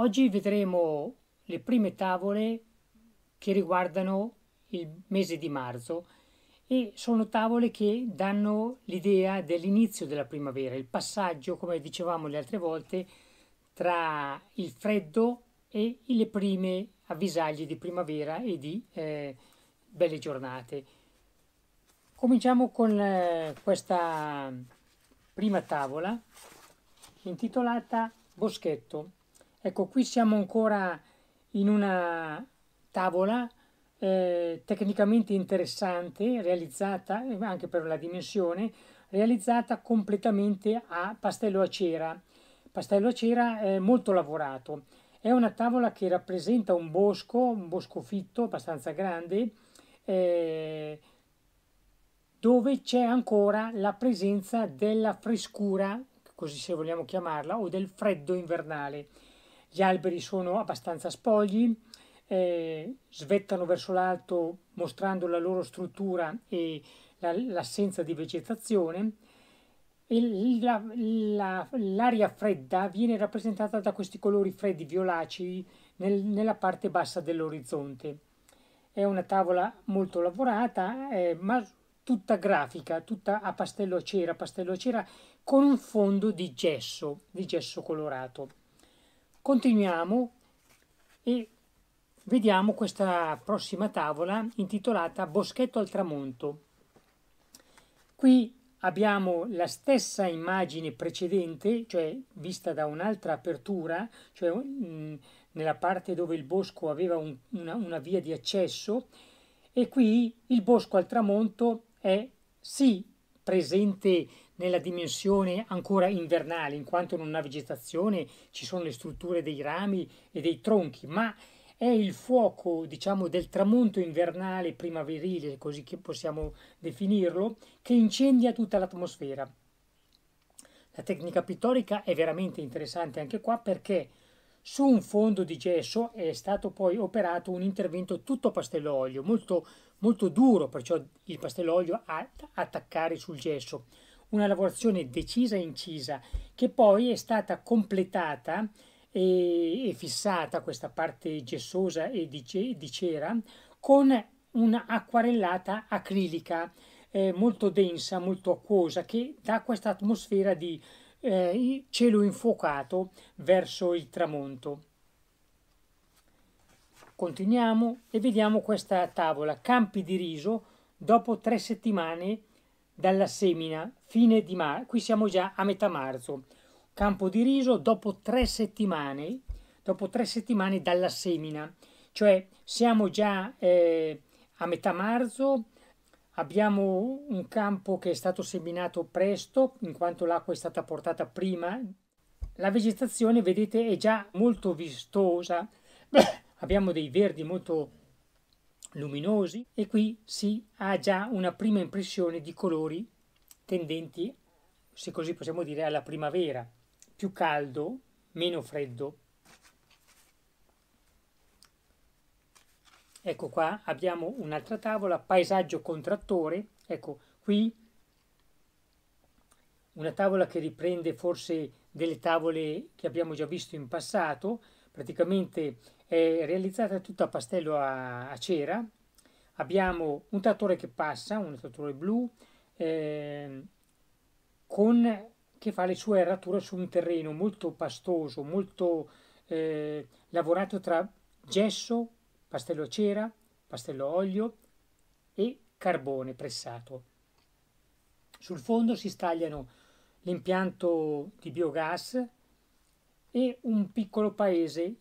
Oggi vedremo le prime tavole che riguardano il mese di marzo e sono tavole che danno l'idea dell'inizio della primavera, il passaggio, come dicevamo le altre volte, tra il freddo e le prime avvisaglie di primavera e di eh, belle giornate. Cominciamo con eh, questa prima tavola intitolata Boschetto. Ecco, qui siamo ancora in una tavola eh, tecnicamente interessante, realizzata eh, anche per la dimensione, realizzata completamente a pastello a cera, pastello a cera eh, molto lavorato. È una tavola che rappresenta un bosco, un bosco fitto abbastanza grande, eh, dove c'è ancora la presenza della frescura, così se vogliamo chiamarla, o del freddo invernale gli alberi sono abbastanza spogli, eh, svettano verso l'alto mostrando la loro struttura e la, l'assenza di vegetazione. E la, la, l'aria fredda viene rappresentata da questi colori freddi violacei nel, nella parte bassa dell'orizzonte. È una tavola molto lavorata, eh, ma tutta grafica, tutta a pastello a cera, pastello a cera, con un fondo di gesso, di gesso colorato. Continuiamo e vediamo questa prossima tavola intitolata Boschetto al tramonto. Qui abbiamo la stessa immagine precedente, cioè vista da un'altra apertura, cioè nella parte dove il bosco aveva un, una, una via di accesso, e qui il bosco al tramonto è sì presente nella dimensione ancora invernale, in quanto non ha vegetazione, ci sono le strutture dei rami e dei tronchi, ma è il fuoco, diciamo, del tramonto invernale primaverile, così che possiamo definirlo, che incendia tutta l'atmosfera. La tecnica pittorica è veramente interessante anche qua perché su un fondo di gesso è stato poi operato un intervento tutto pastello olio, molto, molto duro, perciò il pastello olio ad attaccare sul gesso una lavorazione decisa e incisa che poi è stata completata e, e fissata questa parte gessosa e di, di cera con un'acquarellata acrilica eh, molto densa, molto acquosa che dà questa atmosfera di eh, cielo infuocato verso il tramonto continuiamo e vediamo questa tavola campi di riso dopo tre settimane dalla semina, fine di marzo, qui siamo già a metà marzo, campo di riso dopo tre settimane, dopo tre settimane dalla semina, cioè siamo già eh, a metà marzo, abbiamo un campo che è stato seminato presto, in quanto l'acqua è stata portata prima, la vegetazione vedete è già molto vistosa, abbiamo dei verdi molto luminosi e qui si ha già una prima impressione di colori tendenti, se così possiamo dire, alla primavera, più caldo, meno freddo. Ecco qua abbiamo un'altra tavola, paesaggio contrattore, ecco qui una tavola che riprende forse delle tavole che abbiamo già visto in passato, praticamente è realizzata tutta a pastello a, a cera, abbiamo un trattore che passa, un trattore blu, eh, con, che fa le sue errature su un terreno molto pastoso, molto eh, lavorato tra gesso, pastello a cera, pastello a olio e carbone pressato. Sul fondo si stagliano l'impianto di biogas e un piccolo paese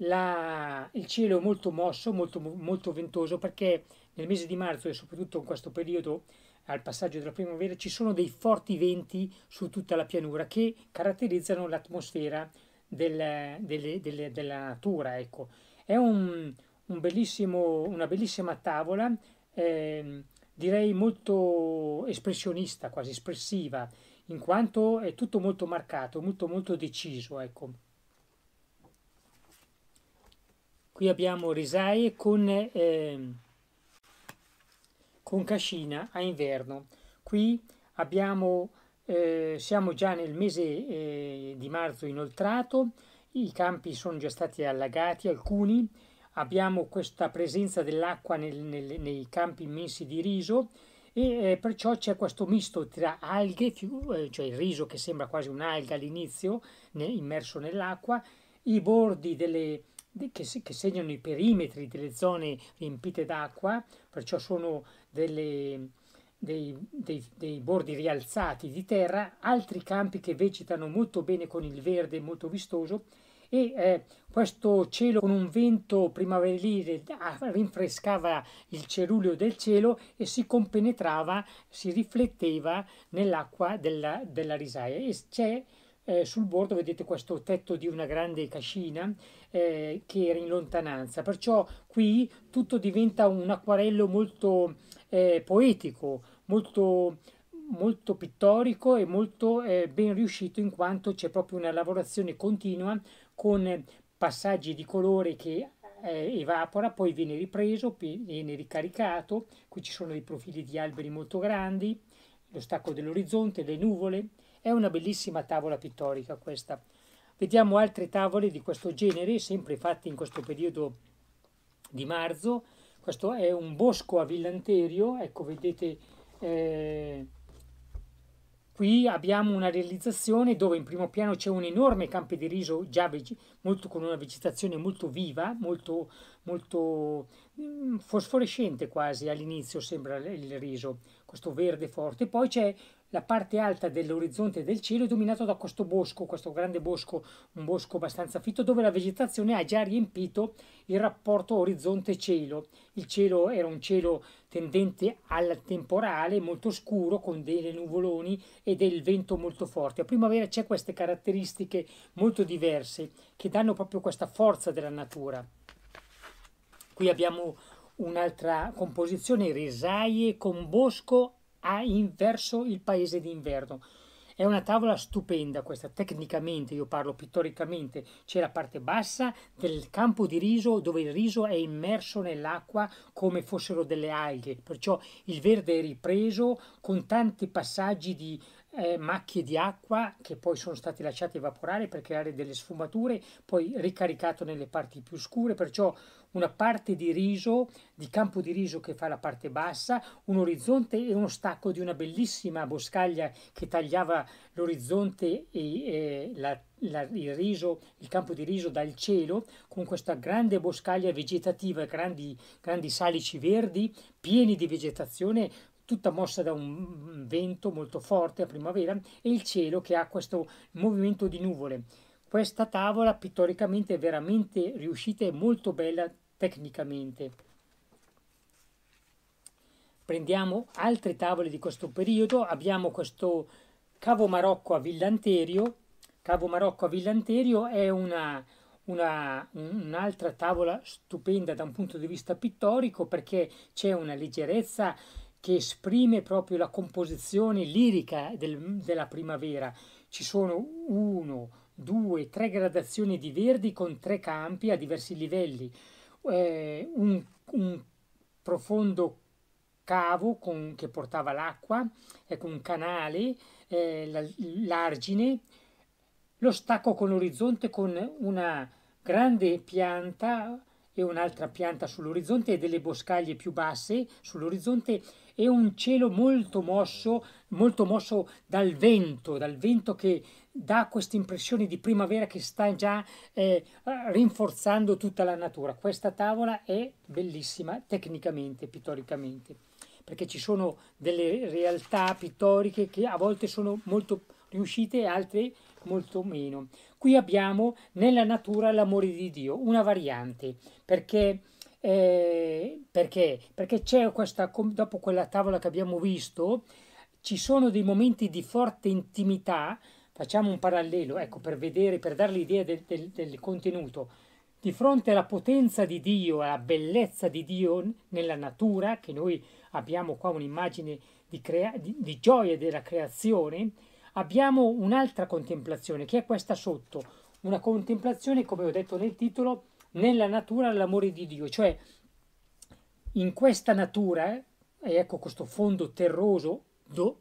la, il cielo è molto mosso, molto, molto ventoso perché nel mese di marzo e soprattutto in questo periodo al passaggio della primavera ci sono dei forti venti su tutta la pianura che caratterizzano l'atmosfera del, delle, delle, della natura. Ecco. È un, un una bellissima tavola, eh, direi molto espressionista, quasi espressiva, in quanto è tutto molto marcato, molto, molto deciso. Ecco. qui abbiamo risaie con, eh, con cascina a inverno qui abbiamo eh, siamo già nel mese eh, di marzo inoltrato i campi sono già stati allagati alcuni abbiamo questa presenza dell'acqua nei campi immensi di riso e eh, perciò c'è questo misto tra alghe, eh, cioè il riso che sembra quasi un'alga all'inizio ne, immerso nell'acqua, i bordi delle, che, che segnano i perimetri delle zone riempite d'acqua, perciò sono delle, dei, dei, dei, bordi rialzati di terra, altri campi che vegetano molto bene con il verde molto vistoso e eh, questo cielo con un vento primaverile ah, rinfrescava il ceruleo del cielo e si compenetrava, si rifletteva nell'acqua della, della risaia e c'è eh, sul bordo vedete questo tetto di una grande cascina eh, che era in lontananza, perciò qui tutto diventa un acquarello molto eh, poetico, molto, molto, pittorico e molto eh, ben riuscito in quanto c'è proprio una lavorazione continua con passaggi di colore che eh, evapora, poi viene ripreso, viene ricaricato, qui ci sono dei profili di alberi molto grandi, lo stacco dell'orizzonte, le nuvole, è una bellissima tavola pittorica questa. Vediamo altre tavole di questo genere, sempre fatte in questo periodo di marzo. Questo è un bosco a villanterio, ecco vedete eh, qui abbiamo una realizzazione dove in primo piano c'è un enorme campo di riso già molto, con una vegetazione molto viva, molto, molto mm, fosforescente quasi all'inizio sembra il riso, questo verde forte. Poi c'è la parte alta dell'orizzonte del cielo è dominata da questo bosco, questo grande bosco, un bosco abbastanza fitto, dove la vegetazione ha già riempito il rapporto orizzonte-cielo. Il cielo era un cielo tendente al temporale, molto scuro, con delle nuvoloni e del vento molto forte. A primavera c'è queste caratteristiche molto diverse che danno proprio questa forza della natura. Qui abbiamo un'altra composizione, risaie con bosco a inverso il paese d'inverno. È una tavola stupenda questa, tecnicamente, io parlo pittoricamente, c'è la parte bassa del campo di riso dove il riso è immerso nell'acqua come fossero delle alghe, perciò il verde è ripreso con tanti passaggi di eh, macchie di acqua che poi sono state lasciate evaporare per creare delle sfumature, poi ricaricato nelle parti più scure, perciò una parte di riso, di campo di riso che fa la parte bassa, un orizzonte e uno stacco di una bellissima boscaglia che tagliava l'orizzonte e, e la, la, il riso, il campo di riso dal cielo, con questa grande boscaglia vegetativa, grandi, grandi salici verdi pieni di vegetazione, tutta mossa da un vento molto forte a primavera e il cielo che ha questo movimento di nuvole. Questa tavola pittoricamente è veramente riuscita e molto bella tecnicamente. Prendiamo altre tavole di questo periodo, abbiamo questo Cavo Marocco a Villanterio, Cavo Marocco a Villanterio è una, una, un'altra tavola stupenda da un punto di vista pittorico perché c'è una leggerezza che esprime proprio la composizione lirica del, della primavera. Ci sono uno, due, tre gradazioni di verdi con tre campi a diversi livelli eh, un, un, profondo cavo con, che portava l'acqua, ecco un canale, eh, l'argine, lo stacco con l'orizzonte con una grande pianta e un'altra pianta sull'orizzonte e delle boscaglie più basse sull'orizzonte e un cielo molto mosso, molto mosso dal vento, dal vento che dà questa impressione di primavera che sta già eh, rinforzando tutta la natura. Questa tavola è bellissima tecnicamente, pittoricamente, perché ci sono delle realtà pittoriche che a volte sono molto riuscite e altre molto meno. Qui abbiamo nella natura l'amore di Dio, una variante, perché... Eh, perché? Perché c'è questa, dopo quella tavola che abbiamo visto, ci sono dei momenti di forte intimità Facciamo un parallelo, ecco, per vedere, per dare l'idea del, del, del contenuto. Di fronte alla potenza di Dio, alla bellezza di Dio nella natura, che noi abbiamo qua un'immagine di, di, di gioia della creazione, abbiamo un'altra contemplazione, che è questa sotto, una contemplazione, come ho detto nel titolo, nella natura l'amore di Dio, cioè in questa natura, e eh, ecco questo fondo terroso,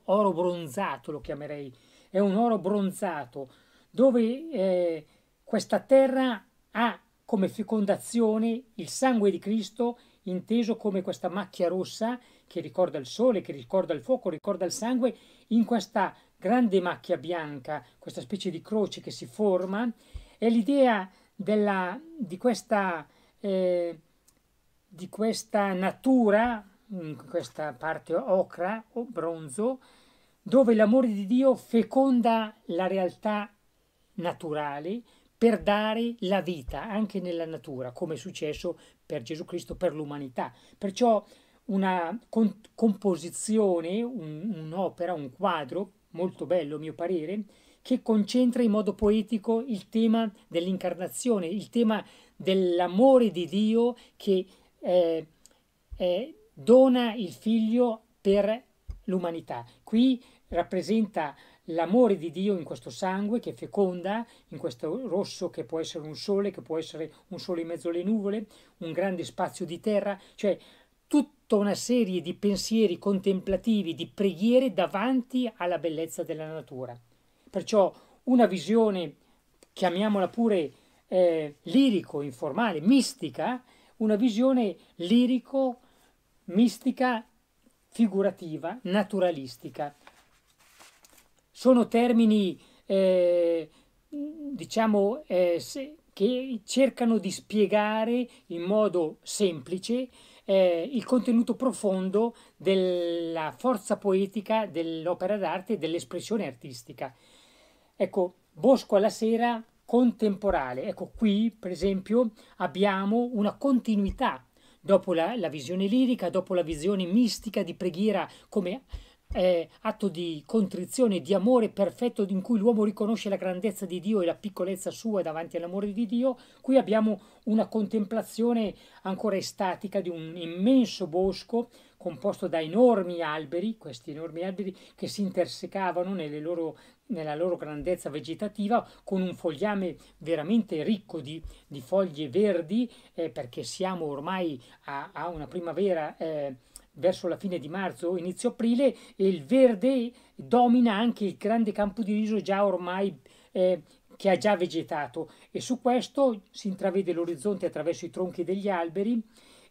oro bronzato lo chiamerei, è un oro bronzato, dove eh, questa terra ha come fecondazione il sangue di Cristo inteso come questa macchia rossa che ricorda il sole, che ricorda il fuoco, ricorda il sangue, in questa grande macchia bianca, questa specie di croce che si forma, è l'idea della, di, questa, eh, di questa natura, in questa parte ocra o bronzo, dove l'amore di Dio feconda la realtà naturale per dare la vita anche nella natura, come è successo per Gesù Cristo, per l'umanità. Perciò una composizione, un'opera, un quadro molto bello a mio parere, che concentra in modo poetico il tema dell'incarnazione, il tema dell'amore di Dio che eh, eh, dona il figlio per l'umanità. Qui rappresenta l'amore di Dio in questo sangue che feconda, in questo rosso che può essere un sole, che può essere un sole in mezzo alle nuvole, un grande spazio di terra, cioè tutta una serie di pensieri contemplativi, di preghiere davanti alla bellezza della natura. Perciò una visione, chiamiamola pure eh, lirico, informale, mistica, una visione lirico, mistica figurativa, naturalistica. Sono termini, eh, diciamo, eh, se, che cercano di spiegare in modo semplice eh, il contenuto profondo della forza poetica dell'opera d'arte e dell'espressione artistica. Ecco, Bosco alla sera contemporale. Ecco, qui per esempio abbiamo una continuità dopo la, la visione lirica, dopo la visione mistica di preghiera come eh, atto di contrizione, di amore perfetto in cui l'uomo riconosce la grandezza di Dio e la piccolezza sua davanti all'amore di Dio, qui abbiamo una contemplazione ancora estatica di un immenso bosco composto da enormi alberi, questi enormi alberi che si intersecavano loro, nella loro grandezza vegetativa con un fogliame veramente ricco di, di foglie verdi, eh, perché siamo ormai a, a una primavera. Eh, verso la fine di marzo, inizio aprile, e il verde domina anche il grande campo di riso già ormai eh, che ha già vegetato e su questo si intravede l'orizzonte attraverso i tronchi degli alberi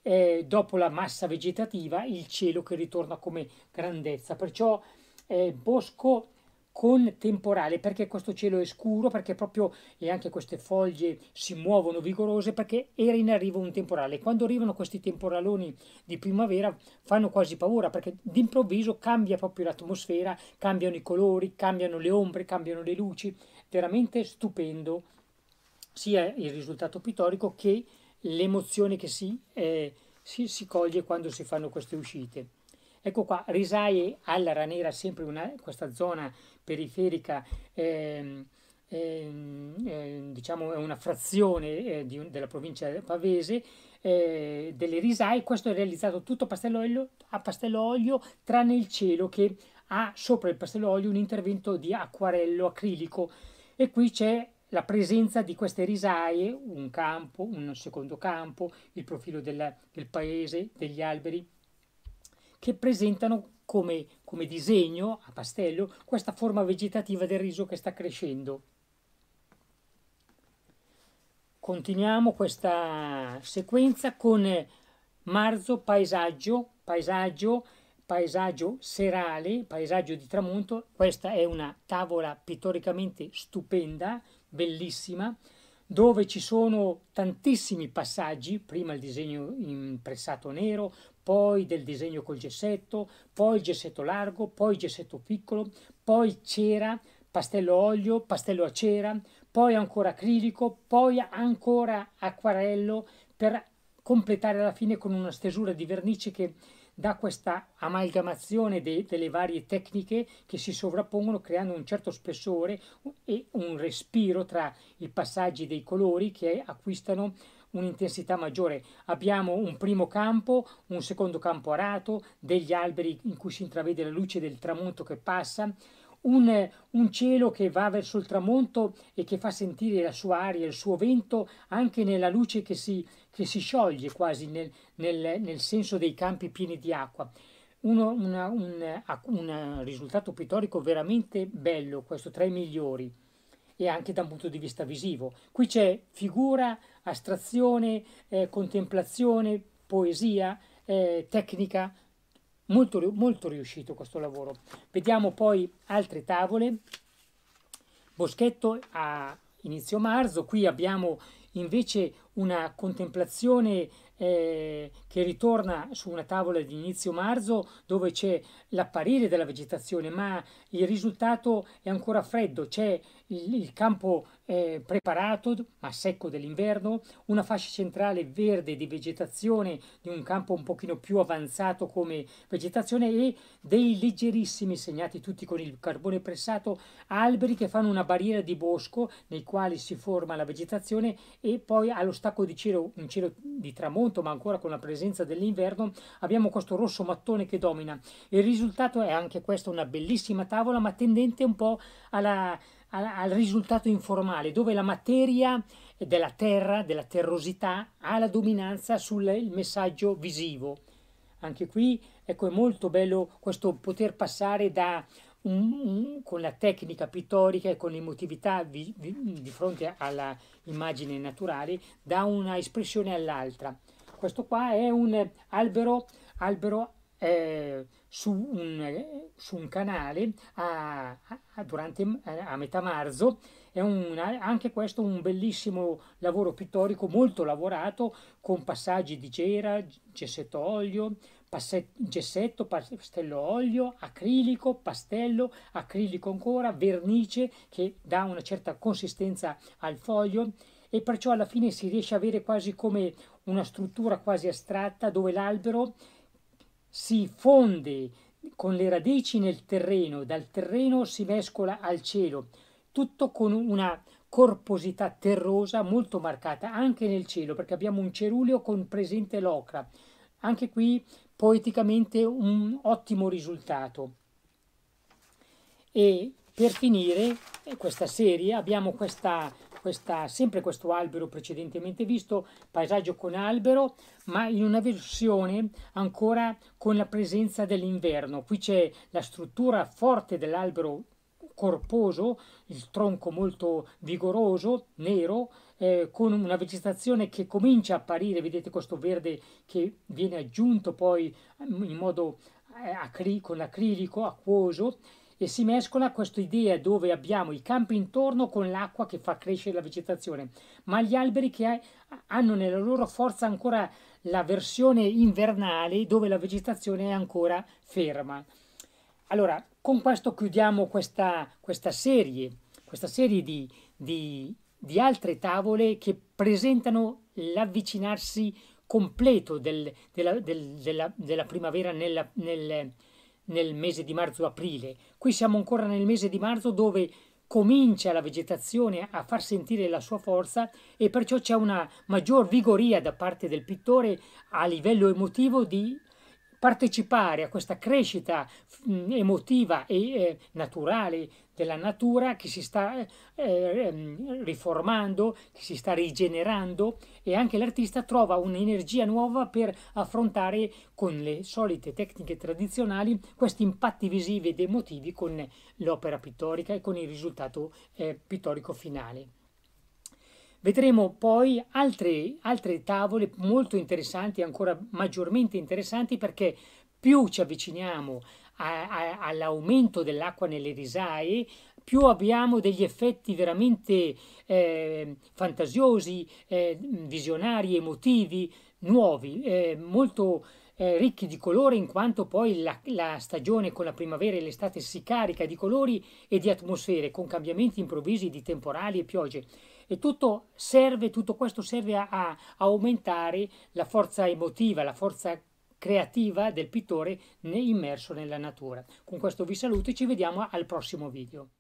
eh, dopo la massa vegetativa il cielo che ritorna come grandezza. Perciò eh, bosco con temporale perché questo cielo è scuro, perché proprio e anche queste foglie si muovono vigorose perché era in arrivo un temporale. Quando arrivano questi temporaloni di primavera fanno quasi paura perché d'improvviso cambia proprio l'atmosfera, cambiano i colori, cambiano le ombre, cambiano le luci, veramente stupendo sia il risultato pittorico che l'emozione che si, eh, si, si, coglie quando si fanno queste uscite. Ecco qua, risaie alla ranera, sempre una, questa zona periferica, ehm, ehm, ehm, diciamo è una frazione eh, di, della provincia pavese, eh, delle risaie, questo è realizzato tutto a pastello olio, a pastello olio, tranne il cielo che ha sopra il pastello olio un intervento di acquarello acrilico e qui c'è la presenza di queste risaie, un campo, un secondo campo, il profilo del, del paese, degli alberi, che presentano come, come disegno a pastello questa forma vegetativa del riso che sta crescendo. Continuiamo questa sequenza con marzo, paesaggio, paesaggio, paesaggio serale, paesaggio di tramonto. Questa è una tavola pittoricamente stupenda bellissima, dove ci sono tantissimi passaggi, prima il disegno in pressato nero, poi del disegno col gessetto, poi il gessetto largo, poi il gessetto piccolo, poi cera, pastello olio, pastello a cera, poi ancora acrilico, poi ancora acquarello per completare alla fine con una stesura di vernice che da questa amalgamazione de, delle varie tecniche che si sovrappongono creando un certo spessore e un respiro tra i passaggi dei colori che acquistano un'intensità maggiore. Abbiamo un primo campo, un secondo campo arato, degli alberi in cui si intravede la luce del tramonto che passa, un, un, cielo che va verso il tramonto e che fa sentire la sua aria, il suo vento anche nella luce che si, che si scioglie quasi nel, nel, nel, senso dei campi pieni di acqua. Uno, una, un, un, risultato pittorico veramente bello, questo tra i migliori e anche da un punto di vista visivo. Qui c'è figura, astrazione, eh, contemplazione, poesia, eh, tecnica, Molto, molto riuscito questo lavoro. Vediamo poi altre tavole. Boschetto a inizio marzo, qui abbiamo invece una contemplazione eh, che ritorna su una tavola di inizio marzo dove c'è l'apparire della vegetazione, ma il risultato è ancora freddo, c'è il, il campo eh, preparato ma secco dell'inverno, una fascia centrale verde di vegetazione di un campo un pochino più avanzato come vegetazione e dei leggerissimi segnati tutti con il carbone pressato, alberi che fanno una barriera di bosco nei quali si forma la vegetazione e poi allo stesso stacco di cielo, un cielo di tramonto, ma ancora con la presenza dell'inverno, abbiamo questo rosso mattone che domina. Il risultato è anche questa una bellissima tavola, ma tendente un po' alla, alla, al risultato informale, dove la materia della terra, della terrosità, ha la dominanza sul messaggio visivo. Anche qui ecco, è molto bello questo poter passare da un, un, con la tecnica pittorica e con l'emotività vi, vi, di fronte alla immagine naturale da una espressione all'altra. Questo qua è un albero, albero eh, su, un, su, un, canale a, a, durante, a metà marzo, è un, anche questo un bellissimo lavoro pittorico molto lavorato con passaggi di cera, gessetto olio, gessetto, pastello olio, acrilico, pastello, acrilico ancora, vernice che dà una certa consistenza al foglio e perciò alla fine si riesce a avere quasi come una struttura quasi astratta dove l'albero si fonde con le radici nel terreno, dal terreno si mescola al cielo, tutto con una corposità terrosa molto marcata anche nel cielo perché abbiamo un ceruleo con presente l'ocra anche qui poeticamente un ottimo risultato. E per finire eh, questa serie abbiamo questa, questa, sempre questo albero precedentemente visto, paesaggio con albero, ma in una versione ancora con la presenza dell'inverno. Qui c'è la struttura forte dell'albero corposo, il tronco molto vigoroso, nero, eh, con una vegetazione che comincia a apparire, vedete questo verde che viene aggiunto poi mm, in modo eh, acri- con acrilico, acquoso e si mescola questa idea dove abbiamo i campi intorno con l'acqua che fa crescere la vegetazione, ma gli alberi che ha, hanno nella loro forza ancora la versione invernale dove la vegetazione è ancora ferma. Allora, con questo chiudiamo questa, questa serie, questa serie di, di di altre tavole che presentano l'avvicinarsi completo del, della, del, della, della, primavera nella, nel, nel mese di marzo-aprile. Qui siamo ancora nel mese di marzo dove comincia la vegetazione a far sentire la sua forza e perciò c'è una maggior vigoria da parte del pittore a livello emotivo di partecipare a questa crescita mm, emotiva e eh, naturale della natura che si sta eh, ehm, riformando, che si sta rigenerando e anche l'artista trova un'energia nuova per affrontare con le solite tecniche tradizionali questi impatti visivi ed emotivi con l'opera pittorica e con il risultato eh, pittorico finale. Vedremo poi altre, altre tavole molto interessanti, ancora maggiormente interessanti, perché più ci avviciniamo all'aumento dell'acqua nelle risaie, più abbiamo degli effetti veramente eh, fantasiosi, eh, visionari, emotivi, nuovi, eh, molto eh, ricchi di colore in quanto poi la, la, stagione con la primavera e l'estate si carica di colori e di atmosfere con cambiamenti improvvisi di temporali e piogge e tutto, serve, tutto questo serve a, a aumentare la forza emotiva, la forza creativa del pittore immerso nella natura. Con questo vi saluto e ci vediamo al prossimo video.